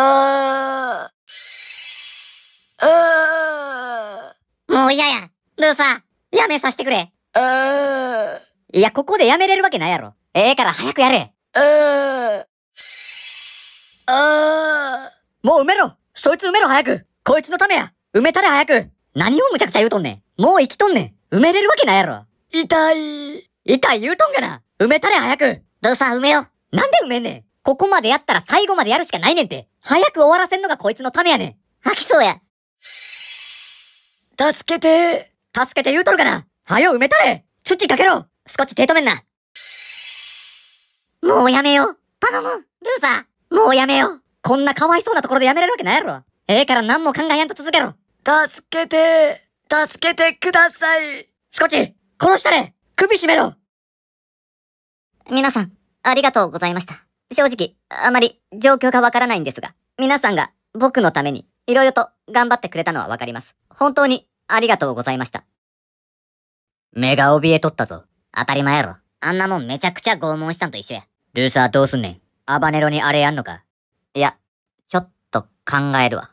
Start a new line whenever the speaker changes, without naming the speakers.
あー。あー。もう嫌や。ルーさん、やめさせてくれ。あー。いや、ここでやめれるわけないやろ。ええー、から早くやれ。あー。ー。もう埋めろそいつ埋めろ早くこいつのためや埋めたれ早く何をむちゃくちゃ言うとんねんもう生きとんねん埋めれるわけないやろ痛い痛い言うとんがな埋めたれ早くどうさ埋めよなんで埋めんねんここまでやったら最後までやるしかないねんて。早く終わらせんのがこいつのためやねん。飽きそうや。助けて助けて言うとるかな早う埋めたれ土かけろ少し手止めんなもうやめよう。頼む、ルーサー。もうやめよう。こんなかわいそうなところでやめれるわけないやろ。ええから何も考えやんと続けろ。助けて助けてくださいスコッチ殺したれ首絞めろ皆さん、ありがとうございました。正直、あまり状況がわからないんですが、皆さんが僕のために色々と頑張ってくれたのはわかります。本当にありがとうございました。目が怯えとったぞ。当たり前やろ。あんなもんめちゃくちゃ拷問したんと一緒や。ルーサーどうすんねん。アバネロにあれやんのかいや、ちょっと考えるわ。